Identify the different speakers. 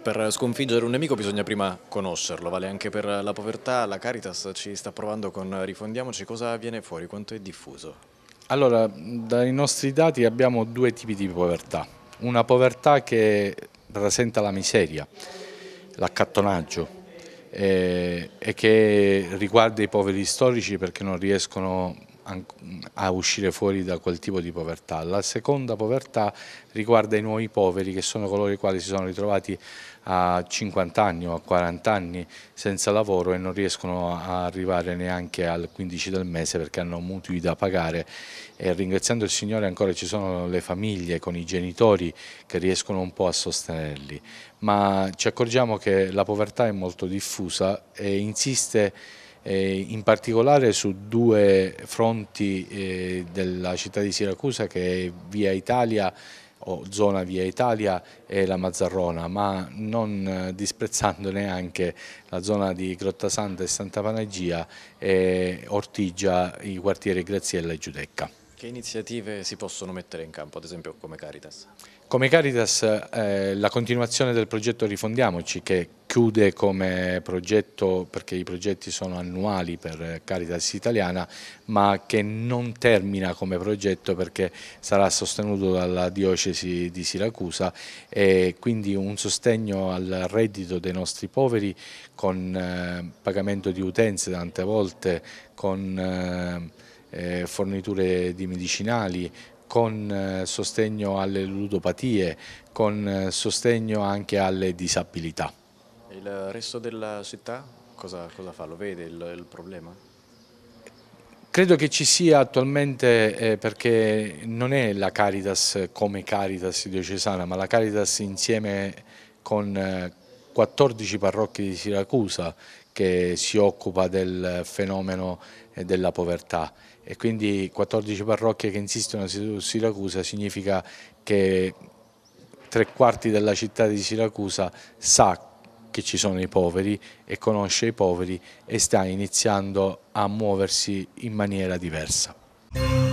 Speaker 1: Per sconfiggere un nemico bisogna prima conoscerlo, vale anche per la povertà, la Caritas ci sta provando con Rifondiamoci, cosa viene fuori, quanto è diffuso?
Speaker 2: Allora, dai nostri dati abbiamo due tipi di povertà, una povertà che rappresenta la miseria, l'accattonaggio eh, e che riguarda i poveri storici perché non riescono a uscire fuori da quel tipo di povertà. La seconda povertà riguarda i nuovi poveri che sono coloro i quali si sono ritrovati a 50 anni o a 40 anni senza lavoro e non riescono a arrivare neanche al 15 del mese perché hanno mutui da pagare e ringraziando il Signore ancora ci sono le famiglie con i genitori che riescono un po' a sostenerli, ma ci accorgiamo che la povertà è molto diffusa e insiste eh, in particolare su due fronti eh, della città di Siracusa che è via Italia o zona via Italia e la Mazzarrona, ma non eh, disprezzando neanche la zona di Grotta Santa e Santa Panagia e Ortigia, i quartieri Graziella e Giudecca.
Speaker 1: Che iniziative si possono mettere in campo, ad esempio come Caritas?
Speaker 2: Come Caritas eh, la continuazione del progetto Rifondiamoci che chiude come progetto, perché i progetti sono annuali per Caritas Italiana, ma che non termina come progetto perché sarà sostenuto dalla diocesi di Siracusa e quindi un sostegno al reddito dei nostri poveri con eh, pagamento di utenze tante volte, con eh, eh, forniture di medicinali, con sostegno alle ludopatie, con sostegno anche alle disabilità.
Speaker 1: Il resto della città cosa, cosa fa? Lo vede il, il problema?
Speaker 2: Credo che ci sia attualmente, eh, perché non è la Caritas come Caritas diocesana, ma la Caritas insieme con 14 eh, parrocchie di Siracusa che si occupa del fenomeno della povertà e quindi 14 parrocchie che insistono su Siracusa significa che tre quarti della città di Siracusa sa che ci sono i poveri e conosce i poveri e sta iniziando a muoversi in maniera diversa.